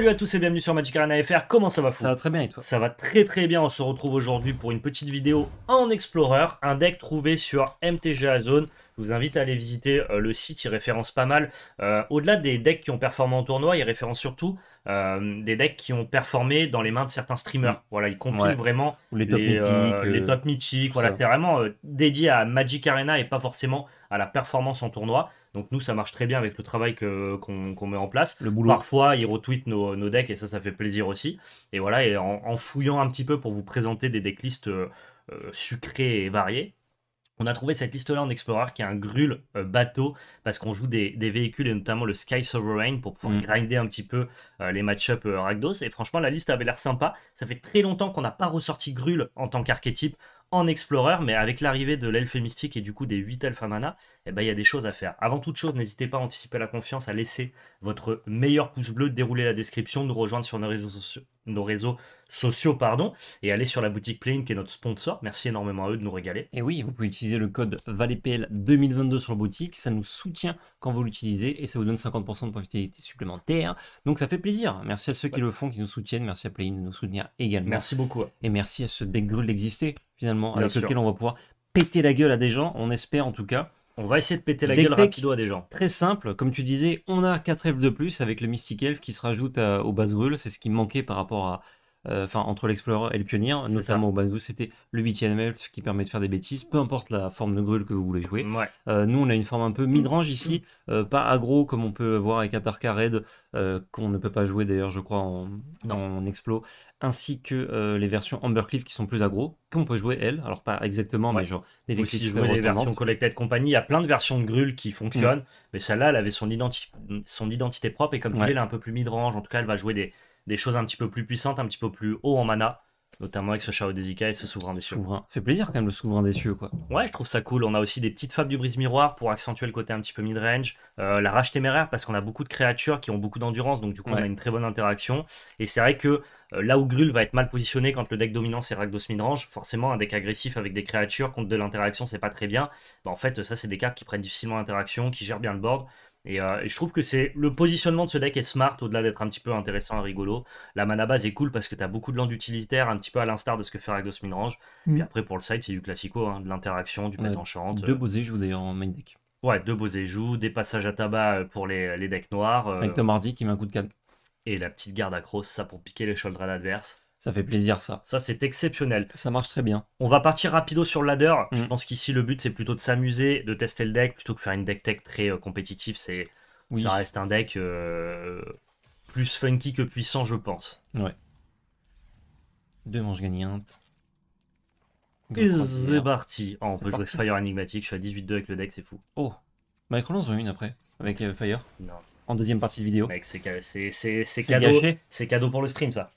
Salut à tous et bienvenue sur Magic Arena FR, comment ça va fou Ça va très bien et toi Ça va très très bien, on se retrouve aujourd'hui pour une petite vidéo en Explorer, un deck trouvé sur MTGA Zone. Je vous invite à aller visiter euh, le site, il référence pas mal. Euh, au-delà des decks qui ont performé en tournoi, il référence surtout euh, des decks qui ont performé dans les mains de certains streamers. Mm. Voilà, il compile vraiment les top les, mythiques. les top Voilà, c'était vraiment dédié à Magic Arena et pas forcément à la performance en tournoi. Donc nous, ça marche très bien avec le travail qu'on met en place. Le boulot. Parfois, ils retweetent nos, nos, decks et ça, ça fait plaisir aussi. Et voilà, et en, fouillant un petit peu pour vous présenter des decklists euh, euh, sucrés sucrées et variés, on a trouvé cette liste-là en Explorer qui est un grul euh, bateau parce qu'on joue des, véhicules et notamment le Sky Sovereign pour pouvoir mm. grinder un petit peu les match-up ragdos Et franchement, la liste avait l'air sympa. Ça fait très longtemps qu'on n'a pas ressorti grul en tant qu'archétype en Explorer, mais avec l'arrivée de l'elfe mystique et du coup des 8 elfes à mana, eh ben, il y a des choses à faire. Avant toute chose, n'hésitez pas à anticiper la confiance, à laisser votre meilleur pouce bleu, dérouler la description, nous rejoindre sur nos réseaux, sociaux, nos réseaux sociaux, pardon, et allez sur la boutique Playin qui est notre sponsor. Merci énormément à eux de nous régaler. Et oui, vous pouvez utiliser le code VALEPL 2022 sur la boutique, ça nous soutient quand vous l'utilisez et ça vous donne 50% de profitabilité supplémentaire. Donc ça fait plaisir. Merci à ceux qui le font, qui nous soutiennent. Merci à Playin de nous soutenir également. Merci beaucoup. Et merci à ce deck gruel d'exister finalement, avec lequel on va pouvoir péter la gueule à des gens, on espère en tout cas. On va essayer de péter la gueule rapido à des gens. Très simple, comme tu disais, on a 4 elfes de plus avec le Mystic Elf qui se rajoute euh, au au Basrul, c'est ce qui manquait par rapport à, euh, enfin entre l'Explorer et le Pionnier, hein, notamment au Bango, c'était le 8 qui permet de faire des bêtises, peu importe la forme de grue que vous voulez jouer. Euh, nous, on a une forme un peu mid-range ici, euh, pas agro comme on peut voir avec Atarka Red, qu'on ne peut pas jouer d'ailleurs, je crois, en, Explo, ainsi que les versions Ambercliff qui sont plus agro, qu'on peut jouer elles, alors pas exactement, mais genre d'électricité. les versions Collected Company, il y a plein de versions de grue qui fonctionnent, mm. mais celle-là, elle avait son, identité propre, et comme tu dis, elle est un peu plus mid-range, en tout cas, elle va jouer des des choses un petit peu plus puissantes, un petit peu plus haut en mana, notamment avec ce Chao des et ce Souverain des Cieux. Fait plaisir quand même le Souverain des Cieux, quoi. Ouais, je trouve ça cool. On a aussi des petites fables du brise-miroir pour accentuer le côté un petit peu mid-range. Euh, la rage téméraire, parce qu'on a beaucoup de créatures qui ont beaucoup d'endurance, donc du coup, on a une très bonne interaction. Et c'est vrai que euh, là où Grul va être mal positionné quand le deck dominant c'est Ragdos midrange, forcément, un deck agressif avec des créatures contre de l'interaction, c'est pas très bien. Bah, en fait, ça, c'est des cartes qui prennent difficilement interaction qui gèrent bien le board. Euh, et, je trouve que c'est le positionnement de ce deck est smart, au-delà d'être un petit peu intéressant et rigolo. La mana base est cool parce que tu as beaucoup de land utilitaire, un petit peu à l'instar de ce que fait Ragos Minrange. Et mm. Puis après, pour le side, c'est du classico, hein, de l'interaction, du pet enchant. Deux euh. beaux éjoues d'ailleurs en main deck. Ouais, deux beaux éjoues, des passages à tabac euh, pour les, decks noirs. Avec Tom Hardy qui met un coup de canne. Et la petite garde à cross, ça pour piquer les shoulders adverses. Ça fait plaisir, ça. Ça, c'est exceptionnel. Ça marche très bien. On va partir rapido sur le ladder. Je mm. pense qu'ici, le but, c'est plutôt de s'amuser, de tester le deck, plutôt que de faire une deck tech très euh, compétitive. C'est... Ça reste un deck euh, plus funky que puissant, je pense. Ouais. Deux manches gagnantes. c'est parti. Oh, on peut jouer Fire Enigmatique. Je suis à 18-2 avec le deck, c'est fou. Oh. Microlance en une après, avec euh, Fire. Non. En deuxième partie de vidéo. Mec, c'est cadeau. C'est cadeau pour le stream, ça.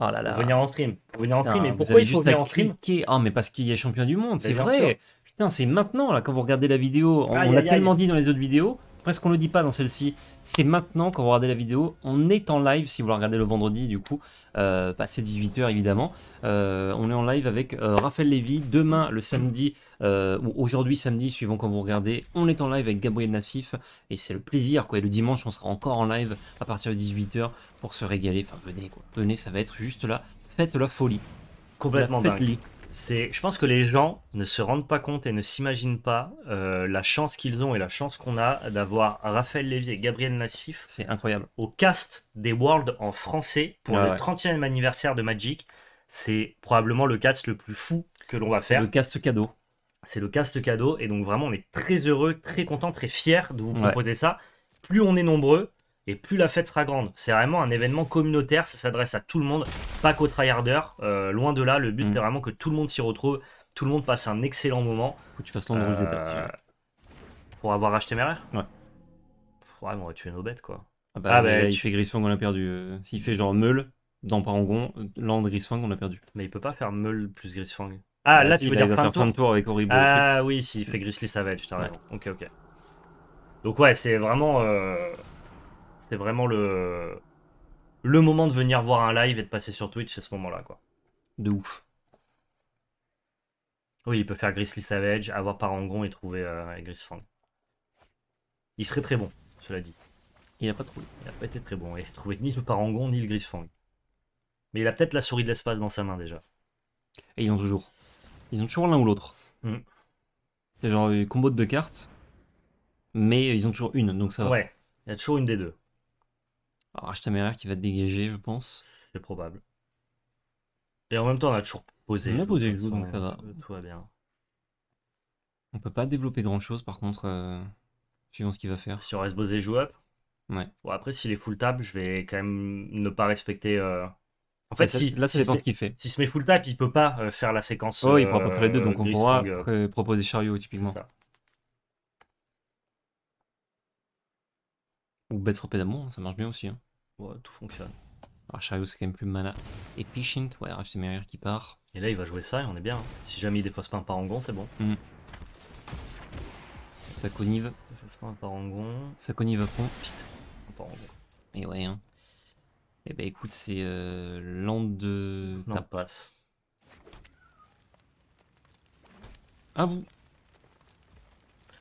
Oh là là. en stream. venir en stream. mais pourquoi il faut venir en stream Oh, mais parce qu'il y a champion du monde, bah, c'est vrai. Putain, c'est maintenant, là, quand vous regardez la vidéo. on l'a tellement dit dans les autres vidéos. Presque on le dit pas dans celle-ci. C'est maintenant, quand vous regardez la vidéo, on est en live, si vous la regardez le vendredi, du coup, euh, bah, c'est passé 18h évidemment. Euh, on est en live avec euh, Raphaël Lévy. Demain, le samedi. Euh, aujourd'hui samedi, suivant quand vous regardez. On est en live avec Gabriel Nassif et c'est le plaisir quoi. Et le dimanche, on sera encore en live à partir de 18h pour se régaler. Enfin, venez quoi. Venez, ça va être juste là. Faites la folie. Complètement dingue. C'est, je pense que les gens ne se rendent pas compte et ne s'imaginent pas euh, la chance qu'ils ont et la chance qu'on a d'avoir Raphaël Lévy et Gabriel Nassif. C'est incroyable. Au cast des Worlds en français pour ah le 30e anniversaire de Magic. C'est probablement le cast le plus fou que l'on va faire. Le cast cadeau c'est le cast cadeau. Et donc vraiment, on est très heureux, très content, très fier de vous proposer ça. Plus on est nombreux, et plus la fête sera grande. C'est vraiment un événement communautaire, ça s'adresse à tout le monde, pas qu'aux tryharders. Euh, loin de là, le but mm. c'est vraiment que tout le monde s'y retrouve, tout le monde passe un excellent moment. Faut que tu fasses euh, Pour avoir acheté mes rares Ouais. ouais, mais on va tuer nos bêtes quoi. Ah bah, ah bah il fait Grisfang, on a perdu. Euh, s'il fait genre Meul dans Parangon, Land Grisfang, on a perdu. Mais il peut pas faire Meul plus Grisfang. Ah, là, tu veux dire fin de, tour avec Horrible Ah oui, si, fait Grizzly Savage, t'as raison. Ok, ok. Donc ouais, c'est vraiment... Euh, C'était vraiment le... Le moment de venir voir un live et de passer sur Twitch, c'est ce moment-là, quoi. De ouf. Oui, il peut faire Grizzly Savage, avoir Parangon et trouver euh, Grisfang. Il serait très bon, cela dit. Il n'a pas trouvé. Il n'a pas été très bon. Il n'a trouvé ni le Parangon, ni le Grisfang. Mais il a peut-être la souris de l'espace dans sa main, déjà. Et ils ont toujours. Ils ont toujours l'un ou l'autre. C'est mm. genre une combo de deux cartes, mais ils ont toujours une, donc ça va. Ouais, il y a toujours une des deux. Alors, Ashtameraire qui va te dégager, je pense. C'est probable. Et en même temps, on a toujours posé. On a posé le donc ça euh, va. Tout va bien. On peut pas développer grand chose, par contre, euh, suivant ce qu'il va faire. Si on reste posé, joue up. Ouais. Bon, après, s'il est full table, je vais quand même ne pas respecter. Euh, en fait, si, là, c'est si ce qu'il fait. S'il se met full tap, il peut pas euh, faire la séquence. Oh, il prend à peu près les deux, donc on pourra euh, proposer chariot, typiquement. Ça. Ou bête frappée d'amour, ça marche bien aussi. Hein. Ouais, tout fonctionne. Alors, ah, chariot, c'est quand même plus mana efficient. Ouais, RHTMR qui part. Et là, il va jouer ça et on est bien. Hein. Si jamais il défausse pas un parangon, c'est bon. Ça hmm. connive. Défausse pas un parangon. Ça connive à fond. Putain, un parangon. Et ouais, hein. Eh ben écoute, c'est euh, land de ta passe. À vous.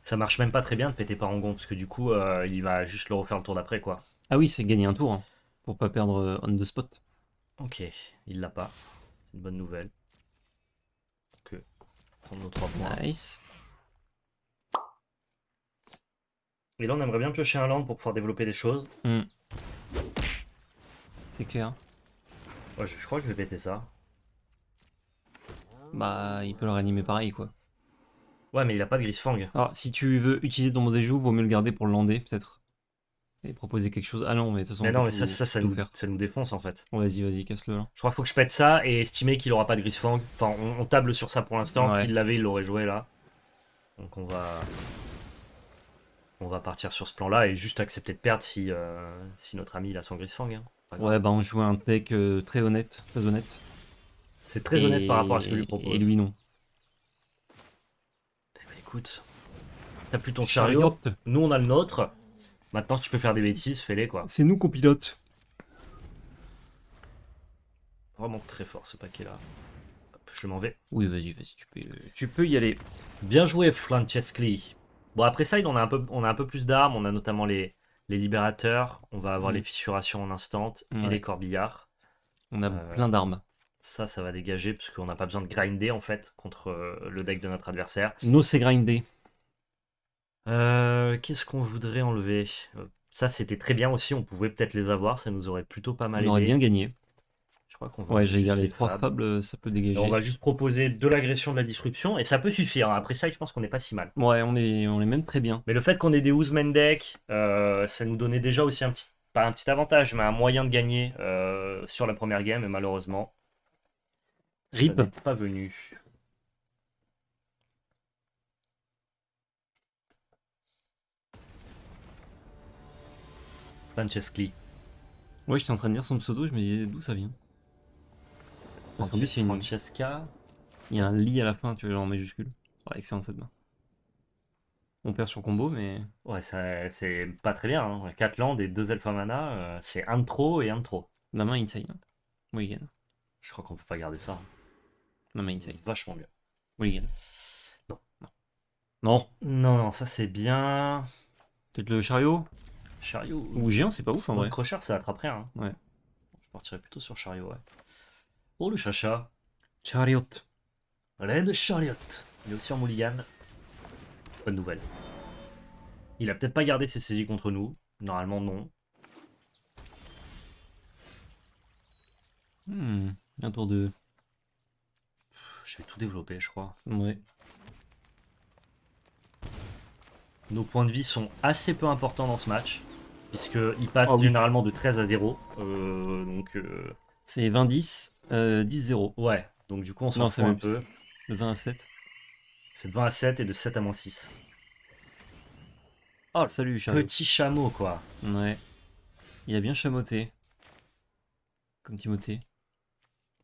Ça marche même pas très bien de péter par Angon, parce que du coup, euh, il va juste le refaire le tour d'après, quoi. Ah oui, c'est gagner un tour, hein, pour pas perdre euh, on the spot. Ok, il l'a pas. C'est une bonne nouvelle. Ok, Nice. Et là, on aimerait bien piocher un land pour pouvoir développer des choses. Hmm c'est clair. je, crois que je vais péter ça. Bah, il peut le réanimer pareil, quoi. Ouais, mais il a pas de Grisfang. Alors, si tu veux utiliser ton Mosejou, vaut mieux le garder pour le lander, peut-être. Et proposer quelque chose. Ah non, mais ça, ça, ça, nous, défonce en fait. vas-y, vas-y, casse-le. Je crois faut que je pète ça et estimer qu'il aura pas de Grisfang. Enfin, on, table sur ça pour l'instant. il l'avait, il l'aurait joué là. Donc on va. On va partir sur ce plan là et juste accepter de perdre si, euh, si notre ami il a son Grisfang. Hein. Ouais, bah on joue un tech euh, très honnête, très honnête. C'est très honnête par rapport à ce que lui propose. Et lui non. Eh bah écoute, t'as plus ton chariot, nous on a le nôtre. Maintenant tu peux faire des bêtises, fais-les quoi. C'est nous qu'on pilote. Vraiment très fort ce paquet là. Hop, je m'en vais. Oui, vas-y, vas-y, tu peux, tu peux y aller. Bien joué, Francescli. Bon, après ça, il, en un on a un peu plus d'armes. On a notamment les, les libérateurs, on va avoir mm. les fissurations en instant et les corbillards. On a euh, plein d'armes. Ça, ça va dégager parce qu'on n'a pas besoin de grinder en fait contre euh, le deck de notre adversaire. No, c'est grindé. Euh, qu'est-ce qu'on voudrait enlever Ça, c'était très bien aussi. On pouvait peut-être les avoir. Ça nous aurait plutôt pas mal aidé. On aurait bien gagné. Ouais, j'ai les trois fables, euh, ça peut dégager. on va juste proposer de l'agression, de la disruption, et ça peut suffire. Hein. Après ça, je pense qu'on n'est pas si mal. Ouais, on est, on est même très bien. Mais le fait qu'on ait des Ousmane deck, euh, ça nous donnait déjà aussi un petit, un petit avantage, mais un moyen de gagner euh, sur la première game, et malheureusement. Rip. pas venu. Lee Ouais, j'étais en train de lire son pseudo, je me disais d'où ça vient. En plus, il y a une il y a un lit à la fin, tu vois, en majuscule. Ouais, excellent cette main. On perd sur combo, mais. Ouais, c'est pas très bien. Hein. 4 landes et 2 alpha mana, euh, c'est un de trop et un de trop. La main insane. Hein. Mulligan. Je crois qu'on peut pas garder ça. Hein. La main insane. Vachement mieux. Mulligan. Non. Non. Non, non, non ça c'est bien. Peut-être le chariot Chariot. Ou géant, c'est pas ouf en vrai. Le ça attraperait. Hein. Ouais. Je partirais plutôt sur chariot, ouais. Oh, le chacha. Chariot. Red Chariot. Il est aussi en mulligan. Bonne nouvelle. Il a peut-être pas gardé ses saisies contre nous. Normalement, non. Hmm, un tour de... Je vais tout développer, je crois. Ouais. Nos points de vie sont assez peu importants dans ce match, Puisqu'il passe ah généralement de 13 à 0. Euh, donc... Euh, c'est 20-10, euh, 10-0. Ouais, donc du coup, on se fout un peu. De 20 à 7. C'est de 20 à 7 et de 7 à moins 6. Oh, salut, Petit chameau, quoi. Ouais. Il a bien chamoté. Comme Timothée.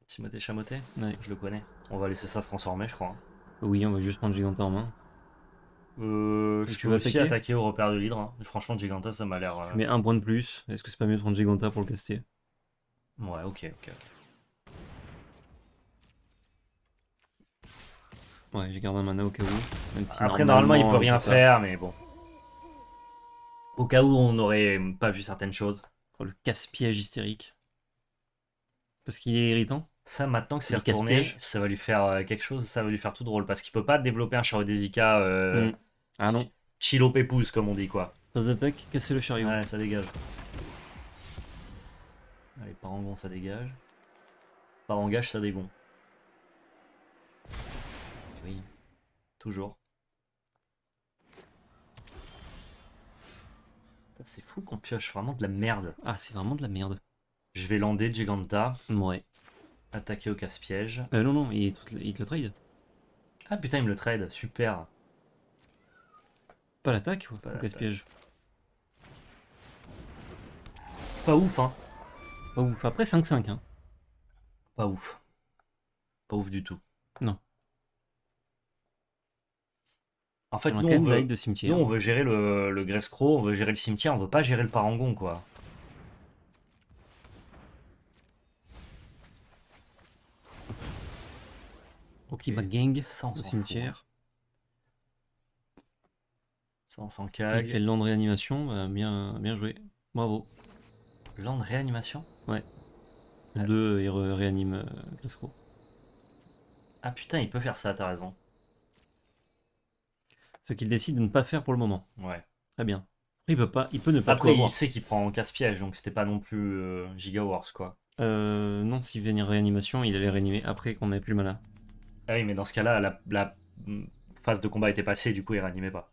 Timothée Chamoté Je le connais. On va laisser ça se transformer, je crois. Oui, on va juste prendre Giganta en main. Euh, je peux aussi attaquer, au repère de l'hydre. Hein. Franchement, Giganta, ça m'a l'air. Euh, Mais un point de plus. Est-ce que c'est pas mieux de prendre Giganta pour le caster Ouais, ok, ok, Ouais, j'ai gardé un mana au cas où. Après, normalement, il peut rien faire, mais bon. Au cas où on n'aurait pas vu certaines choses. Oh, le casse-piège hystérique. Parce qu'il est irritant. Ça, maintenant que c'est retourné, ça va lui faire euh, quelque chose, ça va lui faire tout drôle. Parce qu'il peut pas développer un chariot d'Ezika. Euh... Mm. Ah non. Chilo pépouse, comme on dit, quoi. Phase d'attaque, casser le chariot. Ouais, ça dégage. Allez, parangon ça dégage. Parangage ça dégon. Oui, toujours. C'est fou qu'on pioche vraiment de la merde. Ah, c'est vraiment de la merde. Je vais lander Giganta. Ouais. Attaquer au casse-piège. Euh, non, non, il, il le trade. Ah putain, il me le trade, super. Pas l'attaque ou pas casse-piège Pas ouf, hein. Pas ouf. Après 5-5. Hein. Pas ouf. Pas ouf du tout. Non. En fait, on nous, on veut, de cimetière. on hein. veut gérer le, le on veut gérer le cimetière, on veut pas gérer le parangon, quoi. Ok, ma bah, gang, ça, cimetière. Fout. Ça, on s'en land réanimation, bah, bien, bien joué. Bravo de réanimation Ouais. Le 2, euh. il réanime euh, Cresco. Ah putain, il peut faire ça, t'as raison. Ce qu'il décide de ne pas faire pour le moment. Ouais. Très bien. Il peut pas, il peut ne pas Après, il sait qu'il prend en casse-piège, donc c'était pas non plus euh, Giga Wars, quoi. Euh, non, s'il venait réanimation, il allait réanimer après qu'on ait plus malin. Ah oui, mais dans ce cas-là, la, mm, phase de combat était passée, du coup, il réanimait pas.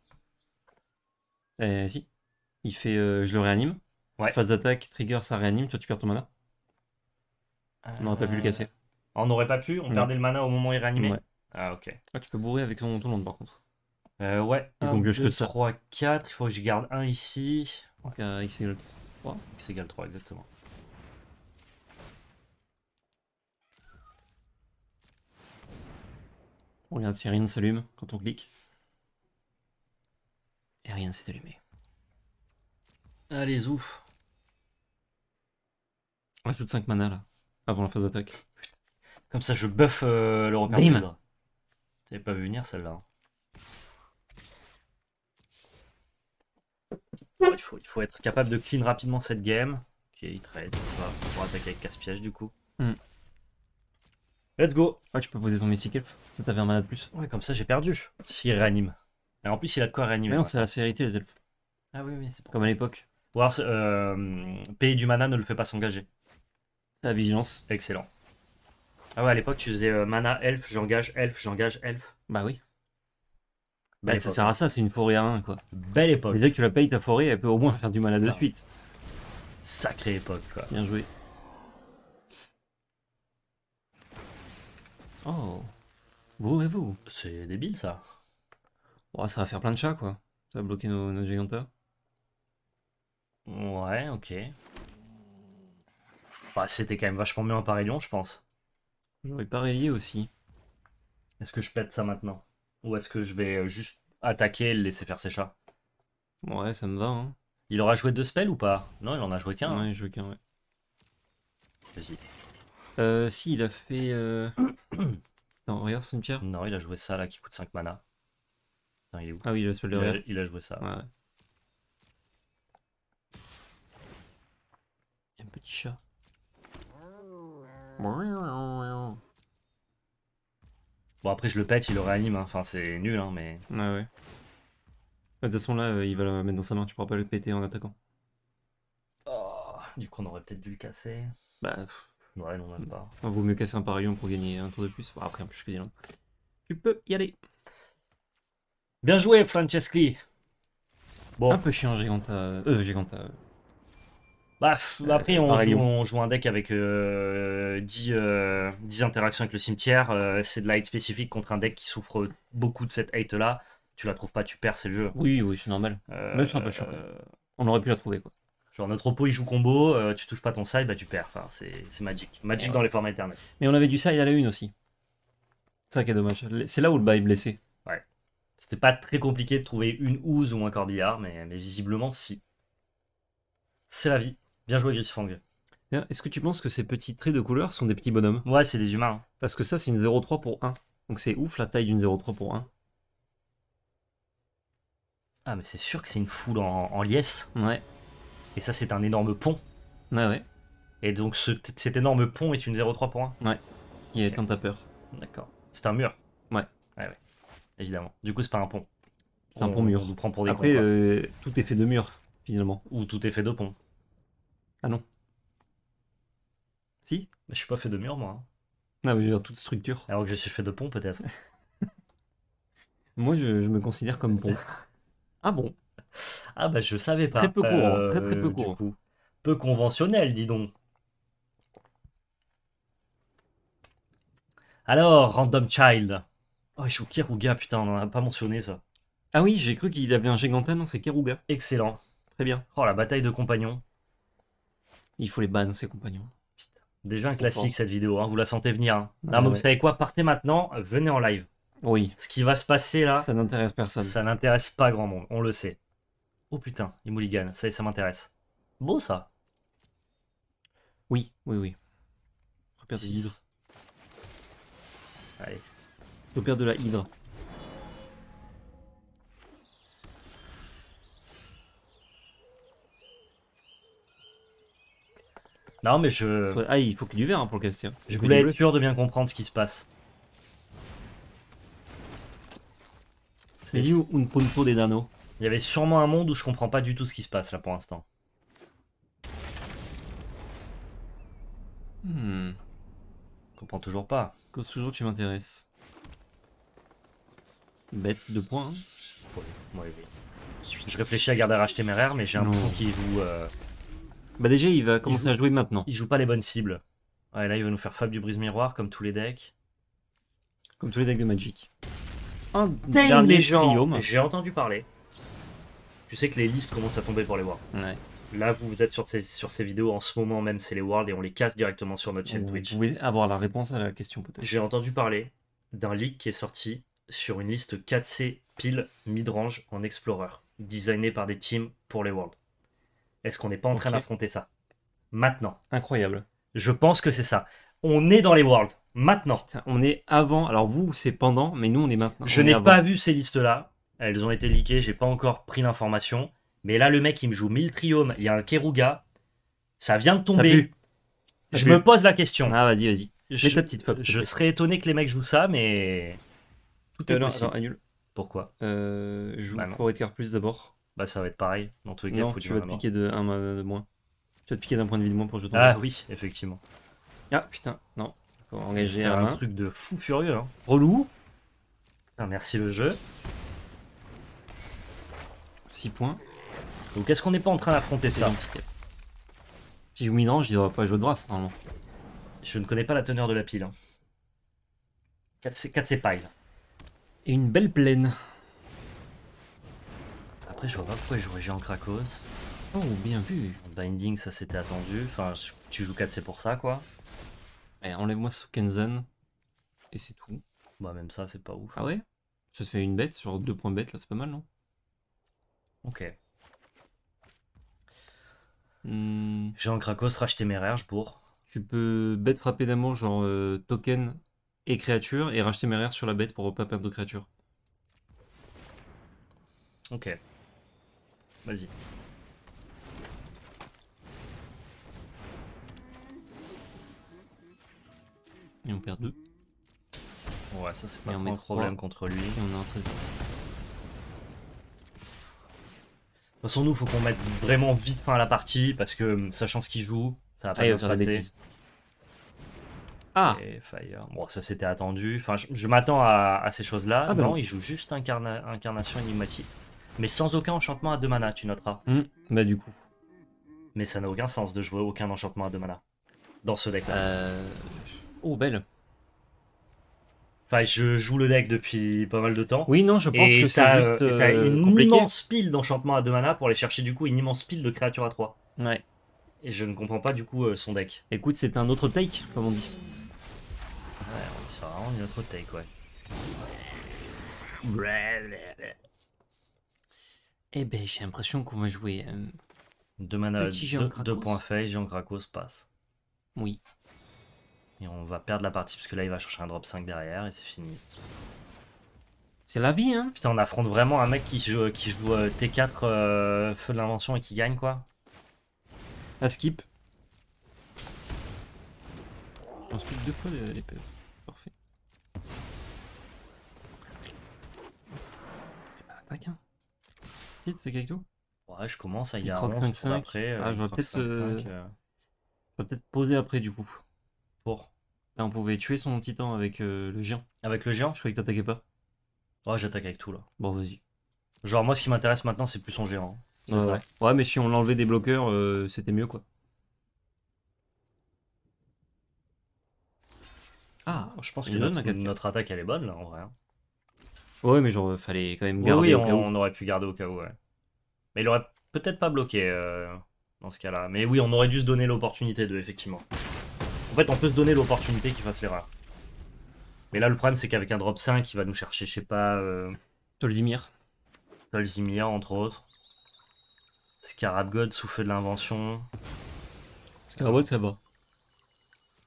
Eh si. Il fait je le réanime, Phase d'attaque, trigger, ça réanime, toi tu perds ton mana. On n'aurait pas pu le casser. Euh, on n'aurait pas pu, on perdait le mana au moment où il réanimait. Ah ok. Ah, tu peux bourrer avec ton, monde par contre. Euh, ouais, 1, 2, que ça. 3, 4, il faut que je garde 1 ici. Euh, x égale 3. x égale 3, exactement. On regarde si rien ne s'allume quand on clique. Et rien ne s'est allumé. Allez, ah, ouf toutes 5 manas là, avant la phase d'attaque. Comme ça, je buff euh, le repère T'avais pas vu venir celle-là. Hein. il, faut, être capable de clean rapidement cette game. Ok, il trade, on va pouvoir attaquer avec casse du coup. Hmm. Let's go Ah, tu peux poser ton Mystic Elf, ça t'avait un mana de plus. Ouais, comme ça j'ai perdu, s'il réanime. Et en plus, il a de quoi réanimer. non, c'est la sévérité les elfes. Ah oui, mais c'est pour Comme à l'époque. Ou euh, payer du mana ne le fait pas s'engager. La vigilance, excellent. Ah ouais, à l'époque, tu faisais euh, mana, elf, j'engage, elf, j'engage, elf. Bah oui. Bah, ça sert à ça, c'est une forêt à 1, quoi. Belle époque. Dès que tu la payes ta forêt, elle peut au moins faire du mal à de ah. suite. Sacrée époque, quoi. Bien joué. Oh. Vous et vous. C'est débile, ça. ça va faire plein de chats, quoi. Ça va bloquer nos, nos Ouais, ok. Bah, c'était quand même vachement mieux en paris je pense. J'aurais pareilier aussi. Est-ce que je pète ça maintenant Ou est-ce que je vais euh, juste attaquer et le laisser faire ses chats Ouais, ça me va. Hein. Il aura joué deux spells ou pas Non, il en a joué qu'un. Hein. Ouais, il a qu'un, Vas-y. Euh, si, il a fait. Euh... non, regarde Pierre. Non, il a joué ça là qui coûte 5 mana. il est Ah oui, le spell il a, joué ça. Il y a un petit chat. Bon, après, je le pète, il le réanime. Hein. Enfin, c'est nul, hein, mais. Ouais, ouais. De toute façon, là, euh, il va le mettre dans sa main. Tu pourras pas le péter en attaquant. Oh, du coup, on aurait peut-être dû le casser. Bah. Ouais, non, même pas. vaut mieux casser un parion pour gagner un tour de plus. après, un plus je dis non. Tu peux y aller. Bien joué, Franceschi. Bon. Un peu chiant, Giganta. Euh, euh Giganta. Euh. Bah, bah, après, on joue, un deck avec 10, euh, 10, euh, interactions avec le cimetière. Euh, c'est de la spécifique contre un deck qui souffre beaucoup de cette hate-là. Tu la trouves pas, tu perds, c'est le jeu. Oui, oui, c'est normal. Mais c'est un peu chiant. on aurait pu la trouver, quoi. Genre notre oppo il joue combo, tu touches pas ton side, bah tu perds. Enfin, c'est, c'est magique. Magique dans les formats éternels. Mais on avait du side à la une aussi. C'est ça qui est dommage. C'est là où le bail est blessé. Ouais. C'était pas très compliqué de trouver une ouze ou un corbillard, mais, mais visiblement si. C'est la vie. Bien joué, Grisfang. Est-ce que tu penses que ces petits traits de couleur sont des petits bonhommes Ouais, c'est des humains. Hein. Parce que ça, c'est une 0,3 pour 1. Donc c'est ouf la taille d'une 0,3 pour 1. Ah, mais c'est sûr que c'est une foule en, liesse. Ouais. Et ça, c'est un énorme pont. Ouais, ouais. Et donc cet énorme pont est une 0,3 pour 1 Ouais. Qui est un tapeur. D'accord. C'est un mur Ouais. Ouais, ouais. Évidemment. Du coup, c'est pas un pont. C'est un pont mur. On pour des Après, euh, tout est fait de mur, finalement. Ou tout est fait de pont. Ah non. Si bah, Je suis pas fait de mur, moi. Hein. je veux toute structure. Alors que je suis fait de pont, peut-être. moi, je, me considère comme pont. Ah bon Ah bah, je savais pas. Très peu courant, très très peu euh, courant. peu conventionnel, dis donc. Alors, Random Child. Oh, il joue Keruga, putain, on en a pas mentionné ça. Ah oui, j'ai cru qu'il avait un gigantin. non, c'est Keruga. Excellent. Très bien. Oh, la bataille de compagnons. Il faut les ban, ses compagnons. Déjà un classique cette vidéo, hein, vous la sentez venir. Hein. Ah, non, mais vous savez quoi Partez maintenant, venez en live. Oui. Ce qui va se passer là. Ça n'intéresse personne. Ça n'intéresse pas grand monde, on le sait. Oh putain, il mouligane. ça ça m'intéresse. Beau ça. Oui, oui, oui. Repère des l'hydre. Allez. Repère de la hydre. Non, mais je. Ah, il faut que du verre hein, pour le caster. Je voulais être sûr de bien comprendre ce qui se passe. C'est un des dano. Il y avait sûrement un monde où je comprends pas du tout ce qui se passe là pour l'instant. Hmm. Je comprends toujours pas. Cause toujours tu m'intéresses. Bête de points. Hein. Je réfléchis à garder à racheter mes rares, mais j'ai un point qui joue. Euh, bah déjà, il va commencer à jouer maintenant. Il joue pas les bonnes cibles. Ouais, là, il va nous faire Fab du brise miroir comme tous les decks. Comme tous les decks de Magic. Un dernier gens. J'ai entendu parler. Tu sais que les listes commencent à tomber pour les voir. Là, vous êtes sur ces, vidéos en ce moment même, c'est les Worlds et on les casse directement sur notre chaîne Twitch. Vous pouvez avoir la réponse à la question peut-être. J'ai entendu parler d'un leak qui est sorti sur une liste 4C pile midrange range en Explorer, designée par des teams pour les Worlds. Est-ce qu'on n'est pas en train d'affronter ça Maintenant. Incroyable. Je pense que c'est ça. On est dans les worlds. Maintenant. on est avant. Alors vous, c'est pendant, mais nous, on est maintenant. Je n'ai pas vu ces listes-là. Elles ont été leakées. J'ai pas encore pris l'information. Mais là, le mec, il me joue 1000 triomes. Il y a un Keruga. Ça vient de tomber. je me pose la question. Ah, vas-y, vas-y. Je, ta petite pop, je serais étonné que les mecs jouent ça, mais. Tout est euh, annule. Pourquoi euh, Je Joue bah Plus d'abord. Bah, ça va être pareil. Dans tous les cas, non, euh, tu vas te piquer de, Tu vas d'un point de vie de moins pour jouer ton Ah oui, effectivement. Ah putain, non. Faut engager un, truc de fou furieux. Hein. Relou. Ah, merci le jeu. 6 points. Donc quest ce qu'on n'est pas en train d'affronter ça Puis oui, non, je devrais pas jouer de brasse normalement. Je ne connais pas la teneur de la pile. 4 hein. c'est pile. Et une belle plaine. Après, je vois pas pourquoi il Géant Krakos. Oh, bien vu Binding, ça c'était attendu. Enfin, tu joues 4, c'est pour ça, quoi. Et eh, enlève-moi ce Kenzen. Et c'est tout. Bah, même ça, c'est pas ouf. Ah ouais Ça se fait une bête, genre deux points bête, là, c'est pas mal, non Ok. Hmm. Jean Krakos, racheter mes rares pour. Tu peux bête frapper d'amour, genre euh, token et créature, et racheter mes rares sur la bête pour pas perdre de créature. Ok. Vas-y. Et on perd deux. Ouais, ça c'est pas un problème contre lui. De toute façon, nous, faut qu'on mette vraiment vite fin à la partie parce que hum, sachant ce qu'il joue, ça va pas bien se passer. Ah Fire. Bon, ça c'était attendu. Enfin, je, m'attends à, ces choses-là. Ah, bah non, il joue juste incarna incarnation énigmatique mais sans aucun enchantement à deux mana, tu noteras. Mais hmm, bah, du coup. Mais ça n'a aucun sens de jouer aucun enchantement à deux mana dans ce deck-là. Euh... Oh, belle. Enfin, je joue le deck depuis pas mal de temps. Oui, non, je pense que c'est juste euh, une immense pile d'enchantements à deux mana pour aller chercher du coup une immense pile de créatures à 3. Ouais. Et je ne comprends pas du coup euh, son deck. Écoute, c'est un autre take, comme on dit. Ouais, c'est vraiment une autre take, ouais. Eh ben, j'ai l'impression qu'on va jouer. Euh, deux mana, deux, points faits, Jean se passe. Oui. Et on va perdre la partie parce que là il va chercher un drop 5 derrière et c'est fini. C'est la vie hein Putain on affronte vraiment un mec qui joue, qui joue euh, T4 euh, feu de l'invention et qui gagne quoi. À skip. On skip deux fois l'épée. Parfait. Bah, pas c'est quelque chose Ouais, je commence à hein, y avoir après. Euh, ah, euh. je vais peut-être poser après du coup. Pour On pouvait tuer son titan avec euh, le géant. Avec le géant Je croyais que t'attaquais pas. Ouais, j'attaque avec tout là. Bon, vas-y. Genre, moi, ce qui m'intéresse maintenant, c'est plus son géant. Hein. Ouais. mais si on l'enlevait des bloqueurs, c'était mieux quoi. Ah, je pense que notre, attaque elle est bonne là en vrai. Hein. Ouais mais genre, fallait quand même garder. Oui, on, au cas où. on, aurait pu garder au cas où. Ouais. Mais il aurait peut-être pas bloqué euh, dans ce cas-là. Mais oui, on aurait dû se donner l'opportunité de, effectivement. En fait, on peut se donner l'opportunité qu'il fasse l'erreur. Mais là, le problème, c'est qu'avec un drop 5, il va nous chercher, je sais pas. Euh... Tolzimir. Tolzimir, entre autres. Scarab God sous feu de l'invention. Scarab God, ça va.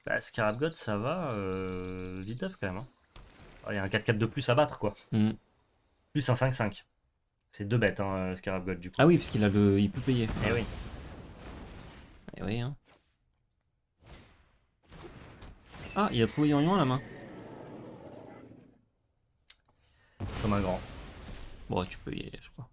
Bah, Scarab God, ça va. Euh... Vite quand même. Hein. Il y a un 4-4 de plus à battre, quoi. Mm. Plus un 5-5. C'est deux bêtes, hein, euh, Scarab God, du coup. Ah oui, parce qu'il le... peut payer. Eh oui. Eh oui, hein. Ah, il a trouvé Yorion à la main. Comme un grand. Bon, tu peux y aller, je crois.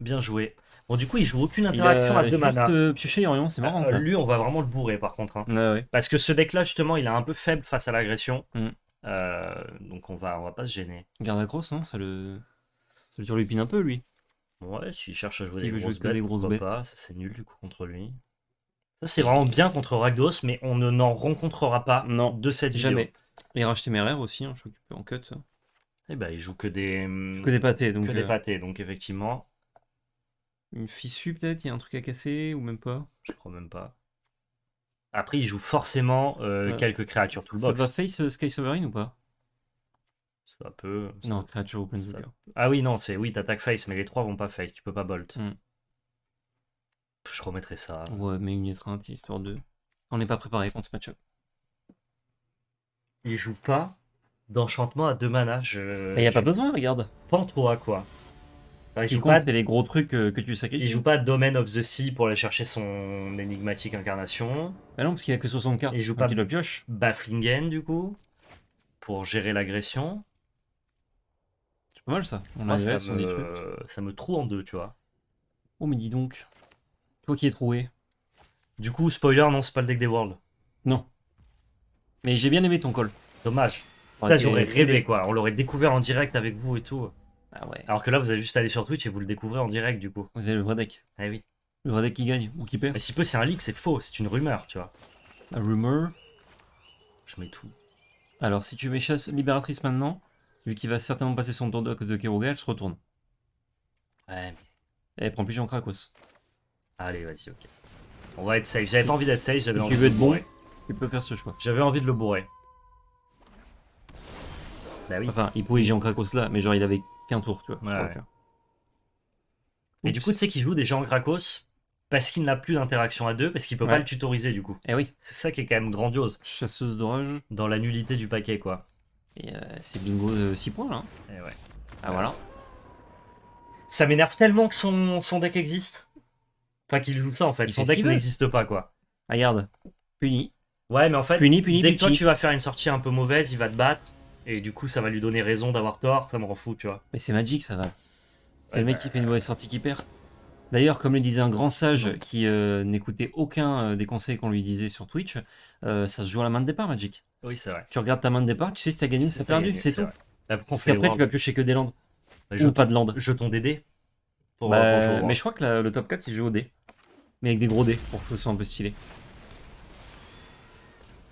Bien joué. Bon, du coup, il joue aucune interaction à deux manas. piocher Yorion, c'est marrant. Euh, lui, on va vraiment le bourrer, par contre. Hein. Parce que ce deck-là, justement, il est un peu faible face à l'agression. Mm. Euh, donc on va, on va pas se gêner. grosse non ça le... ça le surlupine un peu, lui. Ouais, s'il cherche à jouer, des, grosses bêtes, des ça c'est nul du coup contre lui. Ça c'est vraiment bien contre Ragdos, mais on ne n'en rencontrera pas non, de cette jamais. vidéo. racheté mes rêves aussi, hein, je suis occupé en cut. et eh ben, il joue que des... Que des pâtés, donc... Que des euh, pâtés, donc effectivement. Une fissue peut-être, il y a un truc à casser, ou même pas Je crois même pas. Après, il joue forcément euh, quelques créatures toolbox. Ça va face euh, Sky Sovereign ou pas C'est un peu. Non, créature open Ah oui, non, c'est oui, t'attaques face, mais les trois vont pas face, tu peux pas bolt. Hmm. Je remettrai ça. Ouais, mais une étreinte, histoire de. On n'est pas préparé contre ce match-up. Il joue pas d'enchantement à deux manas, Il n'y bah, a pas besoin, regarde. Pas en à quoi il joue pas gros trucs euh, que, tu joue pas Domain of the Sea pour aller chercher son énigmatique incarnation. Bah non, parce qu'il a que 60 cartes. Il joue pas le pioche. Bafflingen, du coup, pour gérer l'agression. C'est pas mal ça. On ça, me... ça me troue en deux, tu vois. Oh, mais dis donc. Toi qui es troué. Du coup, spoiler, non, c'est pas le deck des Worlds. Non. Mais j'ai bien aimé ton call. Dommage. Là, j'aurais rêvé, quoi. On l'aurait découvert en direct avec vous et tout. Ah Alors que là, vous avez juste allé aller sur Twitch et vous le découvrez en direct du coup. Vous avez le vrai deck. Ah oui. Le vrai deck qui gagne ou qui perd. Mais si peu, c'est un leak, c'est faux, c'est une rumeur, tu vois. La rumeur. Je mets tout. Alors, si tu mets chasse libératrice maintenant, vu qu'il va certainement passer son tour de à cause de Keroga, elle se retourne. Ouais, mais. Elle prend Jean Krakos. Allez, vas-y, ok. On va être safe. J'avais pas envie d'être safe, j'avais si envie tu veux de être bon, Tu peux faire ce choix. J'avais envie de le bourrer. Bah oui. Enfin, il pouvait géant Krakos là, mais genre il avait tour, tu vois. Mais du coup, tu sais qu'il joue des gens Krakos parce qu'il n'a plus d'interaction à deux, parce qu'il peut pas le tutoriser du coup. Et eh oui. C'est ça qui est quand même grandiose. Chasseuse d'orage. Dans la nullité du paquet, quoi. Et euh, c'est bingo de 6 points là. Hein. Eh ouais. Ah voilà. Ça m'énerve tellement que son, deck existe. Enfin, qu'il joue ça en fait. son deck n'existe pas, quoi. Ah, regarde. Puni. Ouais, mais en fait, puni, puni, dès que toi tu vas faire une sortie un peu mauvaise, il va te battre. Et du coup, ça va lui donner raison d'avoir tort, ça me rend fou, tu vois. Mais c'est Magic, ça va. C'est le mec qui fait une bah, mauvaise sortie qui perd. D'ailleurs, comme le disait un grand sage qui euh, n'écoutait aucun euh, des conseils qu'on lui disait sur Twitch, euh, ça se joue à la main de départ, Magic. Oui, c'est vrai. Tu regardes ta main de départ, tu sais si t'as gagné, si t'as perdu, c'est tout. Bah, tu vas piocher que des landes. Bah, je Ou pas de landes. Jetons des dés. mais je crois que le top 4, il joue au dés. Mais avec des gros dés, pour que ce soit un peu stylé.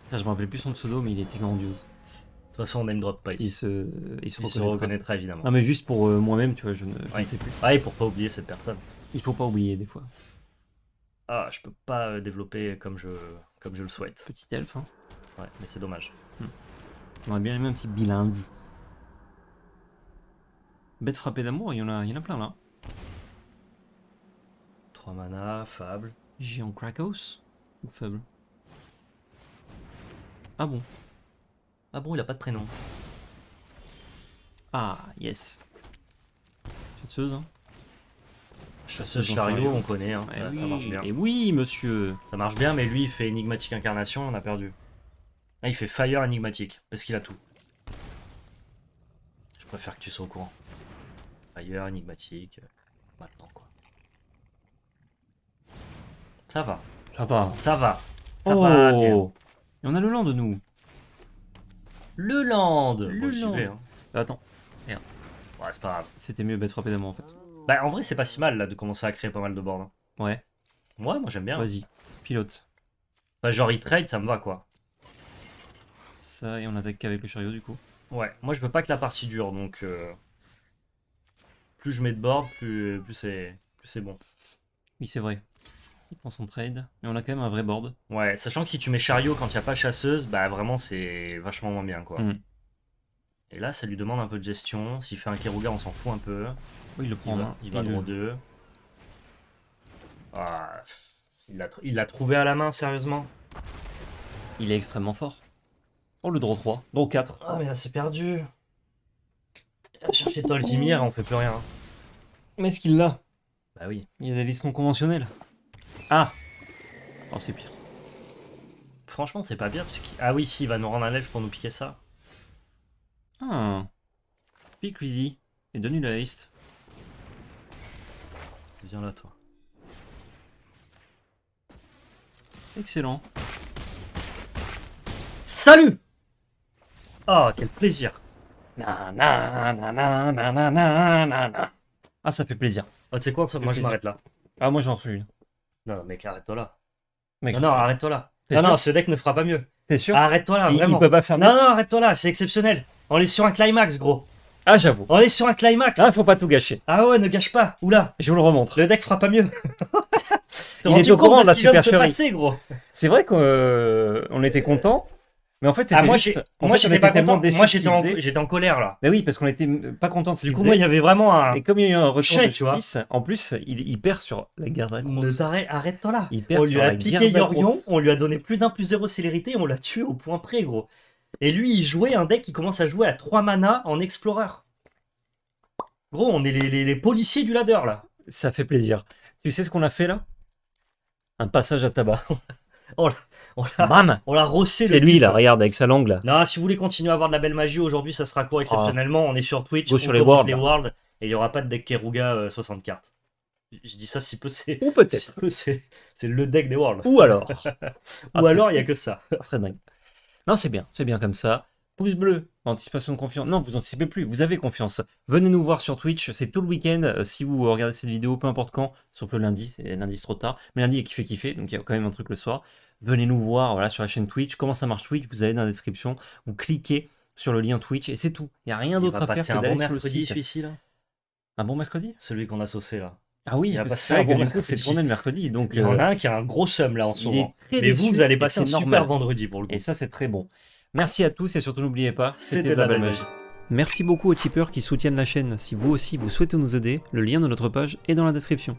Putain, je me rappelle plus son pseudo, mais il était grandiose. De toute façon, on aime drop pas ici. Il se, reconnaîtra. évidemment. Non, ah, mais juste pour euh, moi-même, tu vois, je, ne, sais plus. Ah, et pour pas oublier cette personne. Il faut pas oublier des fois. Ah, je peux pas euh, développer comme je, comme je le souhaite. Petit elfe, hein. Ouais, mais c'est dommage. Hmm. On aurait bien aimé un petit bilands. Bête frappée d'amour, il y, en a, y en a plein là. 3 mana, fable. Géant Krakos Ou fable Ah bon ah bon, il a pas de prénom. Ah, yes. Chasseuse, hein Chasseuse chariot, on connaît, hein. ça, marche bien. Et eh oui, monsieur Ça marche bien, mais lui, il fait énigmatique incarnation, on a perdu. Ah, il fait fire énigmatique, parce qu'il a tout. Je préfère que tu sois au courant. Fire, énigmatique, euh, maintenant, quoi. Ça va. Ça va. Ça va. Ça va, oh. bien. Et on a le de nous. Le land Le Vais, hein. euh, Attends, merde. c'est pas grave. C'était mieux bête rapidement en fait. Bah en vrai c'est pas si mal là de commencer à créer pas mal de bornes. Hein. Ouais. Ouais, moi j'aime bien. Vas-y, pilote. Bah genre il trade, ça me va quoi. Ça et on attaque qu'avec le chariot du coup. Ouais, moi je veux pas que la partie dure donc... Euh, plus je mets de board, plus, plus c'est bon. Oui c'est vrai. Il prend son trade. Mais on a quand même un vrai board. Ouais, sachant que si tu mets chariot quand il n'y a pas chasseuse, bah vraiment c'est vachement moins bien quoi. Mm. Et là, ça lui demande un peu de gestion. S'il fait un Kerouga, on s'en fout un peu. Oui, il le prend il en main. Il va droit ah, 2. il l'a trouvé à la main, sérieusement. Il est extrêmement fort. Oh, le draw 3. Draw 4. Ah, mais là, c'est perdu. Il a cherché et on fait plus rien. Mais est-ce qu'il l'a Bah oui. Il y a des listes non conventionnelles. Ah Oh, c'est pire. Franchement, c'est pas bien, parce Ah oui, si, il va nous rendre un lèvre pour nous piquer ça. Ah. Pique Weezy. Et donne-lui la liste. Viens là, toi. Excellent. Salut Oh, quel plaisir na, na, na, Ah, ça fait plaisir. Oh, tu sais quoi, moi je m'arrête là. Ah, moi j'en refais une. Non, mec, arrête-toi là. non, non, arrête-toi là. Non, non, ce deck ne fera pas mieux. T'es sûr Arrête-toi là, vraiment. Il peut pas faire mieux. Non, non, arrête-toi là, c'est exceptionnel. On est sur un climax, gros. Ah, j'avoue. On est sur un climax. Ah, faut pas tout gâcher. Ah ouais, ne gâche pas. Oula. Je vous le remontre. Le deck fera pas mieux. il est au courant de la supercherie. C'est vrai qu'on euh, était content. Mais en fait, ah, c'était moi, juste... moi, j'étais en... colère là. mais oui, parce qu'on était pas content. Du coup, moi, il y avait vraiment un. Et comme il y a eu un retour tu de en plus, il, perd sur la guerre d'Akros. Arrête-toi là. on lui a piqué Yorion, on lui a donné plus d'un plus zéro célérité, on l'a tué au point près, gros. Et lui, il jouait un deck qui commence à jouer à 3 mana en explorer. Gros, on est les, policiers du ladder là. Ça fait plaisir. Tu sais ce qu'on a fait là Un passage à tabac. oh, là... On l'a, on l'a rossé. C'est lui, là, regarde, avec sa langue, là. Non, si vous voulez continuer à avoir de la belle magie, aujourd'hui, ça sera court exceptionnellement. Ah. On est sur Twitch, sur les Worlds, world, et il n'y aura pas de deck Keruga 60 euh, cartes. Je dis ça si peu c'est. Ou peut-être. Si c'est, le deck des Worlds. Ou alors. Ah, Ou alors, il n'y a que ça. Non, c'est bien, c'est bien comme ça. Pouce bleu, anticipation de confiance. Non, vous anticipez plus, vous avez confiance. Venez nous voir sur Twitch, c'est tout le week-end. Euh, si vous regardez cette vidéo, peu importe quand, sauf le lundi, c'est lundi c'est trop tard. Mais lundi, il est kiffé kiffé, donc il y a quand même un truc le soir venez nous voir voilà, sur la chaîne Twitch. Comment ça marche Twitch Vous allez dans la description, vous cliquez sur le lien Twitch et c'est tout. Il n'y a rien d'autre à faire que d'aller bon sur le site. celui là. Un bon mercredi Celui qu'on a saucé là. Ah oui, c'est vrai du coup, c'est tourné le mercredi. Donc, il y en euh, a un qui a un gros seum, là en ce moment. Mais vous, vous allez passer un super vendredi pour le coup. Et ça, c'est très bon. Merci à tous et surtout n'oubliez pas, c'était de la belle magie. magie. Merci beaucoup aux tipeurs qui soutiennent la chaîne. Si vous aussi vous souhaitez nous aider, le lien de notre page est dans la description.